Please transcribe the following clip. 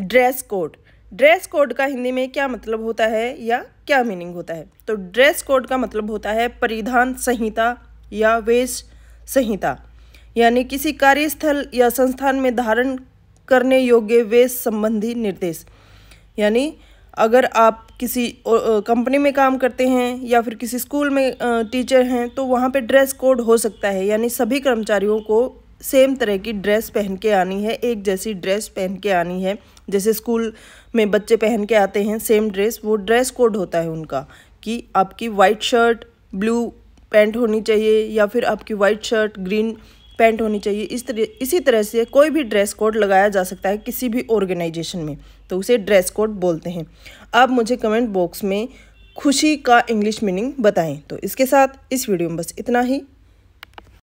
dress code dress code का हिंदी में क्या मतलब होता है या क्या मीनिंग होता है तो ड्रेस कोड का मतलब होता है परिधान संहिता या वेश संहिता यानी किसी कार्यस्थल या संस्थान में धारण करने योग्य वेश संबंधी निर्देश यानी अगर आप किसी कंपनी में काम करते हैं या फिर किसी स्कूल में टीचर हैं तो वहाँ पे ड्रेस कोड हो सकता है यानी सभी कर्मचारियों को सेम तरह की ड्रेस पहन के आनी है एक जैसी ड्रेस पहन के आनी है जैसे स्कूल में बच्चे पहन के आते हैं सेम ड्रेस वो ड्रेस कोड होता है उनका कि आपकी वाइट शर्ट ब्लू पैंट होनी चाहिए या फिर आपकी वाइट शर्ट ग्रीन पैंट होनी चाहिए इस तरह इसी तरह से कोई भी ड्रेस कोड लगाया जा सकता है किसी भी ऑर्गेनाइजेशन में तो उसे ड्रेस कोड बोलते हैं आप मुझे कमेंट बॉक्स में खुशी का इंग्लिश मीनिंग बताएं तो इसके साथ इस वीडियो में बस इतना ही